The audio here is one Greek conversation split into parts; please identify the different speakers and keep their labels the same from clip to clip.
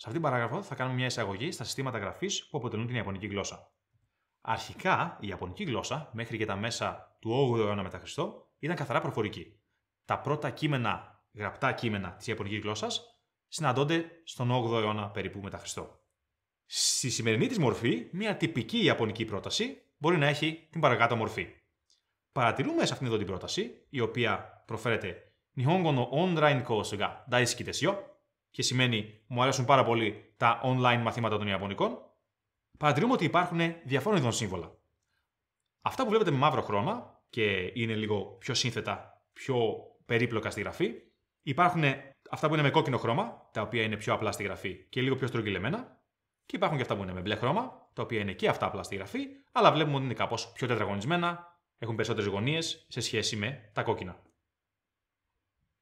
Speaker 1: Σε αυτήν την παράγραφο θα κάνουμε μια εισαγωγή στα συστήματα γραφής που αποτελούν την Ιαπωνική γλώσσα. Αρχικά, η Ιαπωνική γλώσσα, μέχρι και τα μέσα του 8ου αιώνα μετά Χριστό, ήταν καθαρά προφορική. Τα πρώτα κείμενα, γραπτά κείμενα της Ιαπωνικής γλώσσας, συναντώνται στον 8ο αιώνα περίπου μετά Χριστό. Στη σημερινή της μορφή, μια τυπική Ιαπωνική πρόταση μπορεί να έχει την παρακάτω μορφή. Παρατηρούμε σε αυτήν εδώ την πρόταση, η οποία προφέρεται Nihongo no Daisuki desu και σημαίνει μου αρέσουν πάρα πολύ τα online μαθήματα των Ιαπωνικών, παρατηρούμε ότι υπάρχουν διαφόρων ειδών σύμβολα. Αυτά που βλέπετε με μαύρο χρώμα και είναι λίγο πιο σύνθετα, πιο περίπλοκα στη γραφή, υπάρχουν αυτά που είναι με κόκκινο χρώμα, τα οποία είναι πιο απλά στη γραφή και λίγο πιο στρογγυλεμένα, και υπάρχουν και αυτά που είναι με μπλε χρώμα, τα οποία είναι και αυτά απλά στη γραφή, αλλά βλέπουμε ότι είναι κάπως πιο τετραγωνισμένα, έχουν περισσότερες γωνίες σε σχέση με τα κόκκινα.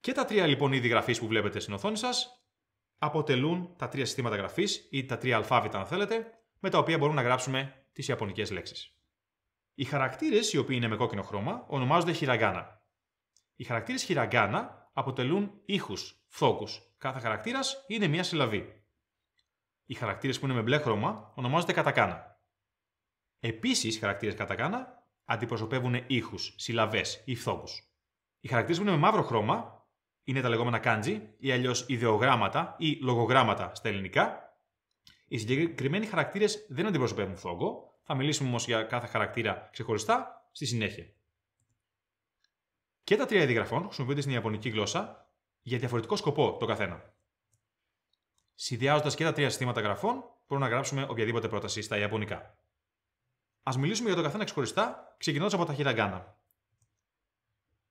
Speaker 1: Και τα τρία λοιπόν είδη γραφής που βλέπετε στην οθόνη σας αποτελούν τα τρία συστήματα γραφής ή τα τρία αλφάβητα αν θέλετε, με τα οποία μπορούμε να γράψουμε τις ιαπωνικές λέξεις. Οι χαρακτήρες οι οποίοι είναι με κόκκινο χρώμα ονομάζονται χειραγκάνα. Οι χαρακτήρες χειραγκάνα αποτελούν ήχους, φθόκους. Κάθε χαρακτήρας είναι μία συλλαβή. Οι χαρακτήρες που είναι με μπλε χρώμα ονομάζονται κατακάνα. Επίσης, οι χαρακτήρες κατακάνα αντιπροσωπεύουν ήχους, συλλαβές ή φθόκους. Οι χαρακτήρες που είναι με μαύρο χρώμα είναι τα λεγόμενα kanji ή αλλιώς ιδεογράμματα ή λογογράμματα στα ελληνικά. Οι συγκεκριμένοι χαρακτήρες δεν αντιπροσωπεύουν φόγκο. Θα μιλήσουμε όμως για κάθε χαρακτήρα ξεχωριστά στη συνέχεια. Και τα τρία είδη χρησιμοποιούνται στην Ιαπωνική γλώσσα για διαφορετικό σκοπό το καθένα. Συνδυάζοντας και τα τρία συστήματα γραφών, μπορούμε να γράψουμε οποιαδήποτε πρόταση στα Ιαπωνικά. Ας μιλήσουμε για το καθένα ξεχωριστά, ξεκινώντας από τα χειραγκάνα.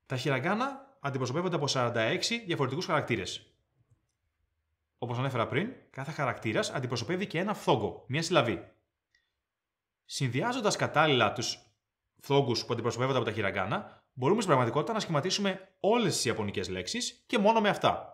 Speaker 1: Τα χειραγκάνα αντιπροσωπεύονται από 46 διαφορετικούς χαρακτήρες. Όπως ανέφερα πριν, κάθε χαρακτήρας αντιπροσωπεύει και ένα φθόγκο, μία συλλαβή. Συνδυάζοντας κατάλληλα τους φθόγκους που αντιπροσωπεύονται από τα χειραγκάνα, μπορούμε στην πραγματικότητα να σχηματίσουμε όλες τις Ιαπωνικές λέξεις και μόνο με αυτά.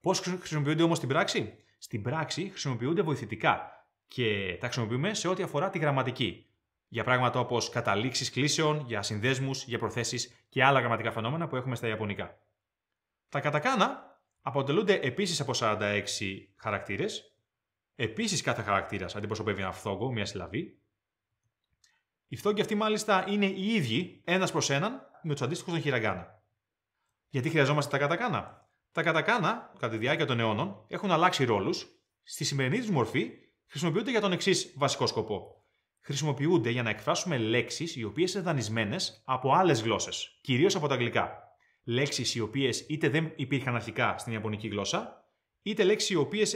Speaker 1: Πώ χρησιμοποιούνται όμως στην πράξη? Στην πράξη χρησιμοποιούνται βοηθητικά και τα χρησιμοποιούμε σε ό,τι αφορά τη γραμματική για πράγματα όπως καταλήξεις κλήσεων, για συνδέσμους, για προθέσεις και άλλα γραμματικά φαινόμενα που έχουμε στα Ιαπωνικά. Τα κατακάνα αποτελούνται επίσης από 46 χαρακτήρες. Επίσης κάθε χαρακτήρας αντιπροσωπεύει ένα φθόγκο, μια συλλαβή. Οι φθόγκοι αυτοί μάλιστα είναι οι ίδιοι ένας προς έναν με τους αντίστοιχους των χειραγκάνα. Γιατί χρειαζόμαστε τα κατακάνα. Τα κατακάνα, κατά τη διάρκεια των αιώνων, έχουν αλλάξει ρόλους. Στη σημερινή τους μορφή χρησιμοποιούνται για τον εξής βασικό σκοπό χρησιμοποιούνται για να εκφράσουμε λέξεις οι οποίες είναι δανεισμένες από άλλες γλώσσες, κυρίως από τα αγγλικά. Λέξεις οι οποίες είτε δεν υπήρχαν αρχικά στην Ιαπωνική γλώσσα, είτε λέξεις οι οποίες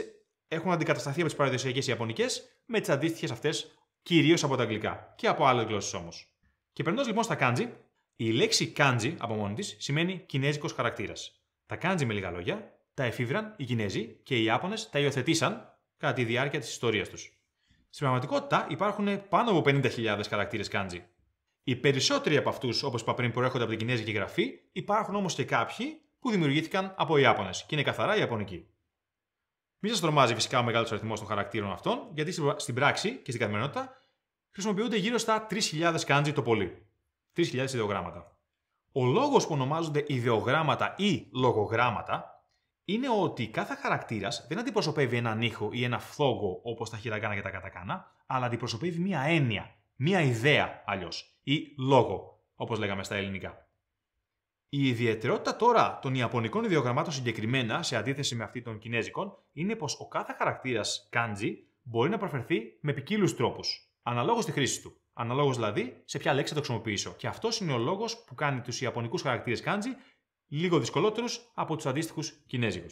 Speaker 1: έχουν αντικατασταθεί από τις παραδοσιακές Ιαπωνικές με τις αντίστοιχες αυτές κυρίως από τα αγγλικά και από άλλες γλώσσες όμως. Και περνώντας λοιπόν στα kanji, η λέξη kanji από μόνη της σημαίνει κινέζικος χαρακτήρας. Τα kanji με λίγα λόγια τα εφήβραν οι Κινέζοι και οι Ιάπωνες τα υιοθετήσαν κατά τη διάρκεια της ιστορίας τους. Στην πραγματικότητα υπάρχουν πάνω από 50.000 χαρακτήρε κάντζι. Οι περισσότεροι από αυτούς, όπως είπα πριν, προέρχονται από την κινέζικη γραφή, υπάρχουν όμως και κάποιοι που δημιουργήθηκαν από Ιάπωνες και είναι καθαρά Ιαπωνικοί. Μην σας τρομάζει φυσικά ο μεγάλος αριθμός των χαρακτήρων αυτών, γιατί στην πράξη και στην καθημερινότητα χρησιμοποιούνται γύρω στα 3.000 Kanji το πολύ. 3.000 ιδεογράμματα. Ο λόγος που ονομάζονται ιδεογράμματα ή λογογράμματα είναι ότι κάθε χαρακτήρας δεν αντιπροσωπεύει έναν ήχο ή ένα φθόγκο όπως τα χειραγκάνα και τα κατακάνα, αλλά αντιπροσωπεύει μία έννοια, μία ιδέα αλλιώς, ή λόγο, όπως λέγαμε στα ελληνικά. Η ιδιαιτερότητα τώρα των Ιαπωνικών ιδιογραμμάτων συγκεκριμένα, σε αντίθεση με αυτή των Κινέζικων, είναι πως ο κάθε χαρακτήρας kanji μπορεί να προφερθεί με ποικίλους τρόπους, αναλόγως τη χρήση του. Αναλόγως δηλαδή σε ποια λέξη θα το χρησιμοποιήσω. Και αυτός είναι ο λόγος που κάνει τους Ιαπωνικούς χαρακτήρες kanji λίγο δυσκολότερους από τους αντίστοιχους Κινέζικους.